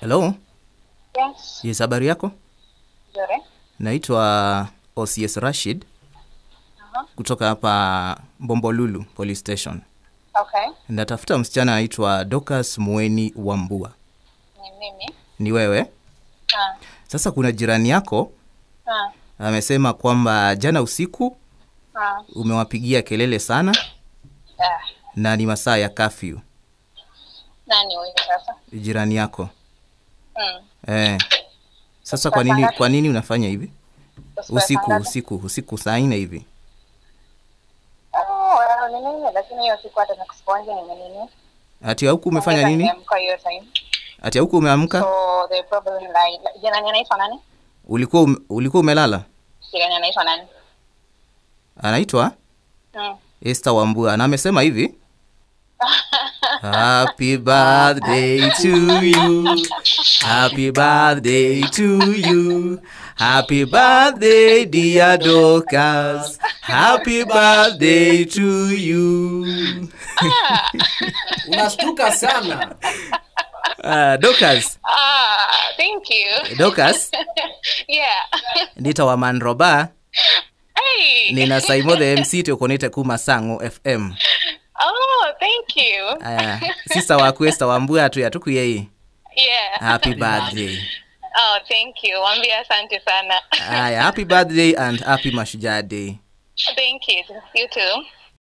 Hello. Yes. Yes, habari yako? Nzuri. Naitwa OCS Rashid. Uh-huh. Kutoka hapa Bombolulu Police Station. Okay. Natafuta msichana aitwa Dokas Mweni Wambua. Ni mimi. Ni wewe? Ha. Ah. Sasa kuna jirani yako ha. Ah. amesema kwamba jana usiku ha. Ah. umewapigia kelele sana ha. na ni masaa ya kafyu nani huyu sasa? Jirani yako. Mm. Eh. Sasa kwa nini kwa nini unafanya hivi? Usiku usiku usiku saa nne hivi. Oh, nini lakini hiyo siku hata Ati huku umefanya nini? Ati huku umeamka? So the problem like anaitwa nani? Ulikuwa um, ulikuwa umelala? anaitwa nani? Anaitwa? Mm. Esther Wambua na amesema hivi Happy birthday to you. Happy birthday to you. Happy birthday, dear Dokas. Happy birthday to you. Unastuka sana. Uh, ah, Dokas. Ah, thank you. Dokas. yeah. Nita wa Manroba. Hey. Nina Saimo the MC to Konita kuma Sango FM. Oh thank you. Aya, eh, sister wakwe tawambua tu yatuku Yeah. Happy birthday. Oh, thank you. Wambia asante sana. Aya, happy birthday and happy Mashujaa Day. Thank you. You too.